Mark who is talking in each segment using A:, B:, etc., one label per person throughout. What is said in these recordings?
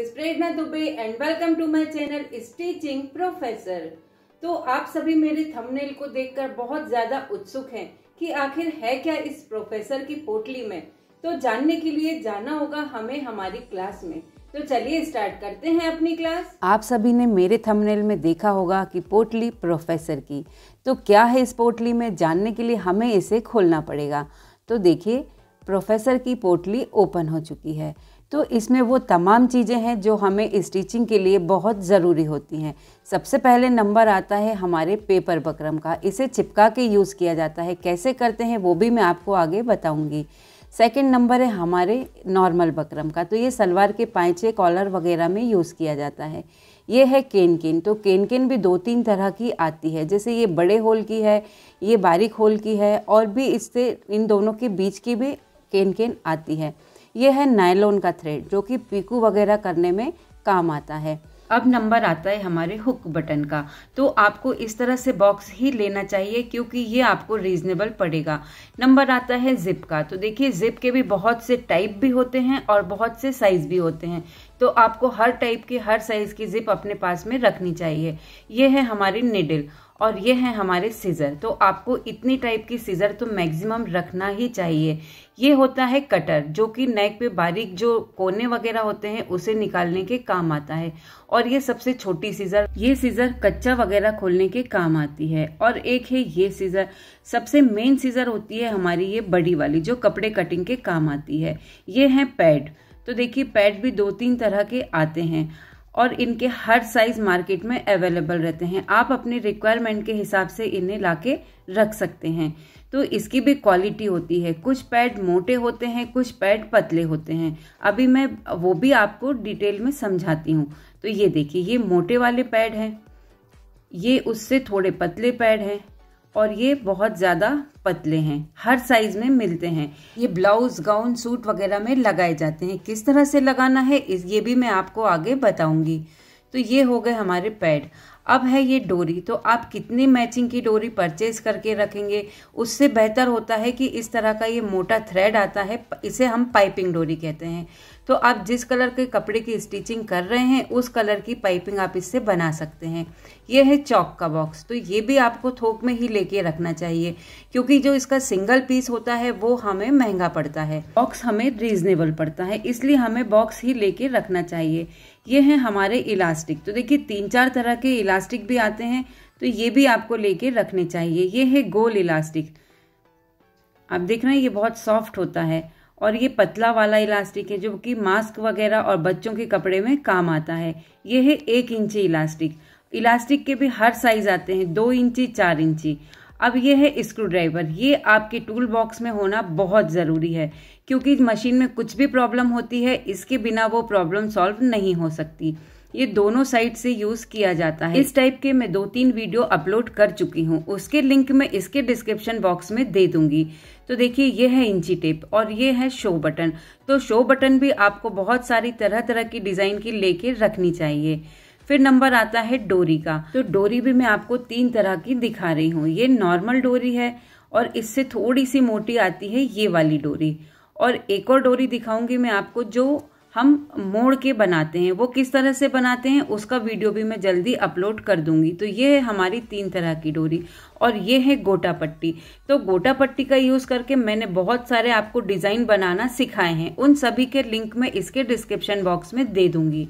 A: is Prerna Dubey and welcome to my channel Stitching Professor तो आप सभी मेरे थंबनेल को देखकर बहुत ज्यादा उत्सुक हैं कि आखिर है क्या इस प्रोफेसर की पोटली में तो जानने के लिए जाना होगा हमें हमारी क्लास में तो चलिए स्टार्ट करते हैं अपनी क्लास आप सभी ने मेरे थंबनेल में देखा होगा कि पोटली प्रोफेसर की तो क्या है इस पोटली में जानने के लिए हमें इसे खोलना पड़ेगा तो देखिए प्रोफेसर की पोटली ओपन हो चुकी है तो इसमें वो तमाम चीज़ें हैं जो हमें स्टिचिंग के लिए बहुत ज़रूरी होती हैं सबसे पहले नंबर आता है हमारे पेपर बकरम का इसे चिपका के यूज़ किया जाता है कैसे करते हैं वो भी मैं आपको आगे बताऊँगी सेकेंड नंबर है हमारे नॉर्मल बकरम का तो ये सलवार के पाँचे कॉलर वगैरह में यूज़ किया जाता है ये है केन केन तो केन केन भी दो तीन तरह की आती है जैसे ये बड़े होल की है ये बारीक होल की है और भी इससे इन दोनों के बीच की भी केन केन आती है ये है नायलोन का थ्रेड जो कि पीकू वगैरह करने में काम आता है अब नंबर आता है हमारे हुक बटन का तो आपको इस तरह से बॉक्स ही लेना चाहिए क्योंकि ये आपको रीजनेबल पड़ेगा नंबर आता है जिप का तो देखिए जिप के भी बहुत से टाइप भी होते हैं और बहुत से साइज भी होते हैं तो आपको हर टाइप की हर साइज की जिप अपने पास में रखनी चाहिए ये है हमारी निडल और ये हैं हमारे सीज़र तो आपको इतनी टाइप की सीज़र तो मैक्सिमम रखना ही चाहिए ये होता है कटर जो कि नेक पे बारीक जो कोने वगैरह होते हैं उसे निकालने के काम आता है और ये सबसे छोटी सीज़र ये सीज़र कच्चा वगैरह खोलने के काम आती है और एक है ये सीज़र सबसे मेन सीज़र होती है हमारी ये बड़ी वाली जो कपड़े कटिंग के काम आती है ये है पैड तो देखिए पैड भी दो तीन तरह के आते हैं और इनके हर साइज मार्केट में अवेलेबल रहते हैं आप अपने रिक्वायरमेंट के हिसाब से इन्हें लाके रख सकते हैं तो इसकी भी क्वालिटी होती है कुछ पैड मोटे होते हैं कुछ पैड पतले होते हैं अभी मैं वो भी आपको डिटेल में समझाती हूँ तो ये देखिए ये मोटे वाले पैड हैं ये उससे थोड़े पतले पैड हैं और ये बहुत ज़्यादा पतले हैं हर साइज़ में मिलते हैं ये ब्लाउज गाउन सूट वगैरह में लगाए जाते हैं किस तरह से लगाना है इस ये भी मैं आपको आगे बताऊंगी तो ये हो गए हमारे पैड अब है ये डोरी तो आप कितनी मैचिंग की डोरी परचेज करके रखेंगे उससे बेहतर होता है कि इस तरह का ये मोटा थ्रेड आता है इसे हम पाइपिंग डोरी कहते हैं तो आप जिस कलर के कपड़े की स्टिचिंग कर रहे हैं उस कलर की पाइपिंग आप इससे बना सकते हैं ये है चौक का बॉक्स तो ये भी आपको थोक में ही लेके रखना चाहिए क्योंकि जो इसका सिंगल पीस होता है वो हमें महंगा पड़ता है बॉक्स हमें रीजनेबल पड़ता है इसलिए हमें बॉक्स ही लेके रखना चाहिए ये है हमारे इलास्टिक तो देखिए तीन चार तरह के इलास्टिक भी आते हैं तो ये भी आपको लेके रखने चाहिए ये है गोल इलास्टिक आप देख रहे हैं ये बहुत सॉफ्ट होता है और ये पतला वाला इलास्टिक है जो कि मास्क वगैरह और बच्चों के कपड़े में काम आता है ये है एक इंची इलास्टिक इलास्टिक के भी हर साइज आते हैं दो इंची चार इंची अब ये है स्क्रू ड्राइवर ये आपके टूल बॉक्स में होना बहुत ज़रूरी है क्योंकि मशीन में कुछ भी प्रॉब्लम होती है इसके बिना वो प्रॉब्लम सॉल्व नहीं हो सकती ये दोनों साइड से यूज किया जाता है इस टाइप के मैं दो तीन वीडियो अपलोड कर चुकी हूँ उसके लिंक मैं इसके डिस्क्रिप्शन बॉक्स में दे दूंगी तो देखिए ये है इंची टेप और ये है शो बटन तो शो बटन भी आपको बहुत सारी तरह तरह की डिजाइन की लेके रखनी चाहिए फिर नंबर आता है डोरी का तो डोरी भी मैं आपको तीन तरह की दिखा रही हूँ ये नॉर्मल डोरी है और इससे थोड़ी सी मोटी आती है ये वाली डोरी और एक और डोरी दिखाऊंगी मैं आपको जो हम मोड़ के बनाते हैं वो किस तरह से बनाते हैं उसका वीडियो भी मैं जल्दी अपलोड कर दूंगी तो ये है हमारी तीन तरह की डोरी और ये है गोटा पट्टी तो गोटा पट्टी का यूज़ करके मैंने बहुत सारे आपको डिज़ाइन बनाना सिखाए हैं उन सभी के लिंक मैं इसके डिस्क्रिप्शन बॉक्स में दे दूंगी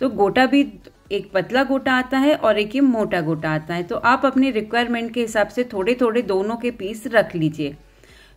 A: तो गोटा भी एक पतला गोटा आता है और एक ही मोटा गोटा आता है तो आप अपनी रिक्वायरमेंट के हिसाब से थोड़े थोड़े दोनों के पीस रख लीजिए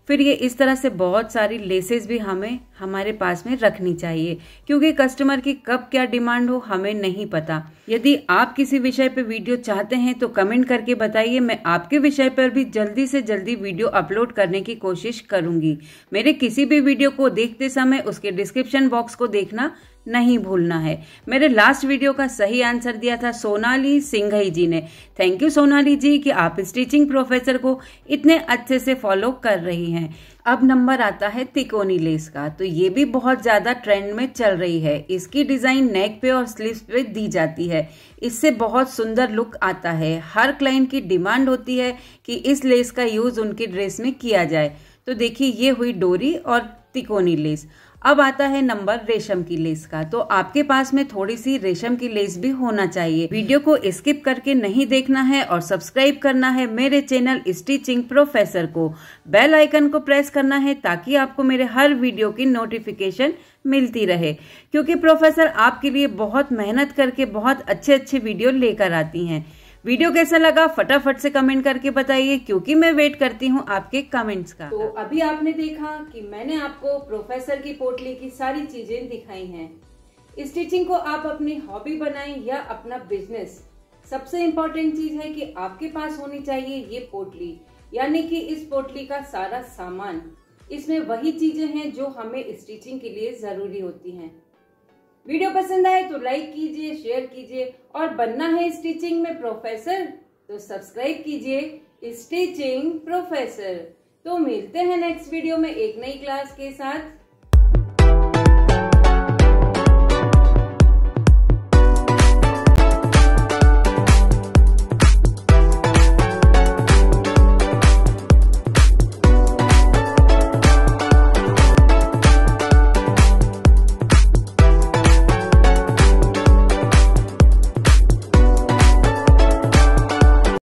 A: फिर ये इस तरह से बहुत सारी लेसेस भी हमें हमारे पास में रखनी चाहिए क्योंकि कस्टमर की कब क्या डिमांड हो हमें नहीं पता यदि आप किसी विषय पर वीडियो चाहते हैं तो कमेंट करके बताइए मैं आपके विषय पर भी जल्दी से जल्दी वीडियो अपलोड करने की कोशिश करूंगी मेरे किसी भी वीडियो को देखते समय उसके डिस्क्रिप्शन बॉक्स को देखना नहीं भूलना है मेरे लास्ट वीडियो का सही आंसर दिया था सोनाली सिंघई जी ने थैंक यू सोनाली जी कि आप इस टीचिंग प्रोफेसर को इतने अच्छे से फॉलो कर रही हैं अब नंबर आता है तिकोनी लेस का तो ये भी बहुत ज़्यादा ट्रेंड में चल रही है इसकी डिज़ाइन नेक पे और स्लीव पे दी जाती है इससे बहुत सुंदर लुक आता है हर क्लाइंट की डिमांड होती है कि इस लेस का यूज़ उनकी ड्रेस में किया जाए तो देखिए ये हुई डोरी और तिकोनी लेस अब आता है नंबर रेशम की लेस का तो आपके पास में थोड़ी सी रेशम की लेस भी होना चाहिए वीडियो को स्किप करके नहीं देखना है और सब्सक्राइब करना है मेरे चैनल स्टिचिंग प्रोफेसर को बेल आइकन को प्रेस करना है ताकि आपको मेरे हर वीडियो की नोटिफिकेशन मिलती रहे क्योंकि प्रोफेसर आपके लिए बहुत मेहनत करके बहुत अच्छे अच्छे वीडियो लेकर आती हैं वीडियो कैसा लगा फटाफट से कमेंट करके बताइए क्योंकि मैं वेट करती हूँ आपके कमेंट्स का तो अभी आपने देखा कि मैंने आपको प्रोफेसर की पोटली की सारी चीजें दिखाई हैं स्टिचिंग को आप अपनी हॉबी बनाएं या अपना बिजनेस सबसे इम्पोर्टेंट चीज है कि आपके पास होनी चाहिए ये पोटली यानी कि इस पोटली का सारा सामान इसमें वही चीजें हैं जो हमें स्टिचिंग के लिए जरूरी होती हैं वीडियो पसंद आए तो लाइक कीजिए शेयर कीजिए और बनना है स्टिचिंग में प्रोफेसर तो सब्सक्राइब कीजिए स्टिचिंग प्रोफेसर तो मिलते हैं नेक्स्ट वीडियो में एक नई क्लास के साथ